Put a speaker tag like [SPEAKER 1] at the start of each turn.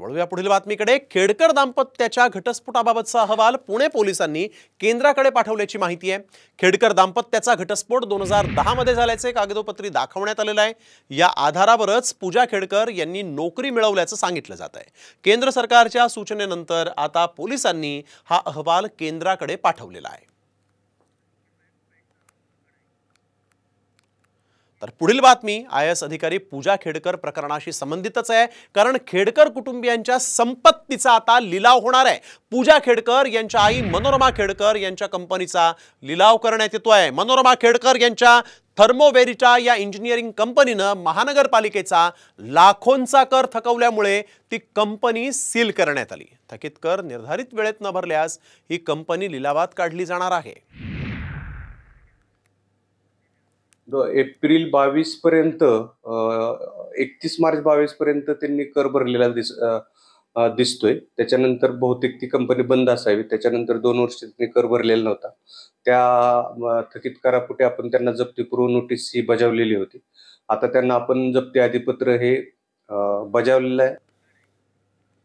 [SPEAKER 1] वळूया पुढील बातमीकडे खेडकर दाम्पत्याच्या घटस्फोटाबाबतचा अहवाल पुणे पोलिसांनी केंद्राकडे पाठवल्याची माहिती आहे खेडकर दाम्पत्याचा घटस्फोट दोन हजार दहामध्ये झाल्याचे कागदोपत्री दाखवण्यात आलेलं आहे या आधारावरच पूजा खेडकर यांनी नोकरी मिळवल्याचं सांगितलं जात आहे केंद्र सरकारच्या सूचनेनंतर आता पोलिसांनी हा अहवाल केंद्राकडे पाठवलेला आहे तर पुढील बातमी आय एस अधिकारी पूजा खेडकर प्रकरणाशी संबंधितच आहे कारण खेडकर कुटुंबियांच्या संपत्तीचा आता लिलाव होणार आहे पूजा खेडकर यांच्या आई मनोरमा खेडकर यांच्या कंपनीचा लिलाव करण्यात येतो आहे मनोरमा खेडकर यांच्या थर्मोवेरिटा या इंजिनिअरिंग कंपनीनं महानगरपालिकेचा लाखोंचा कर थकवल्यामुळे ती कंपनी सील करण्यात आली थकीत कर निर्धारित वेळेत न भरल्यास ही कंपनी लिलावात काढली जाणार आहे
[SPEAKER 2] एप्रिल बावीस पर्यंत एकतीस मार्च बावीस पर्यंत त्यांनी कर भरलेला दिस दिसतोय त्याच्यानंतर बहुतेक ती कंपनी बंद असावी त्याच्यानंतर दोन वर्ष त्यांनी कर भरलेला नव्हता त्या थकीत करापुटे आपण त्यांना जप्तीपूर्व नोटीस ही बजावलेली होती आता त्यांना आपण जप्ती आधीपत्र हे बजावलेलं आहे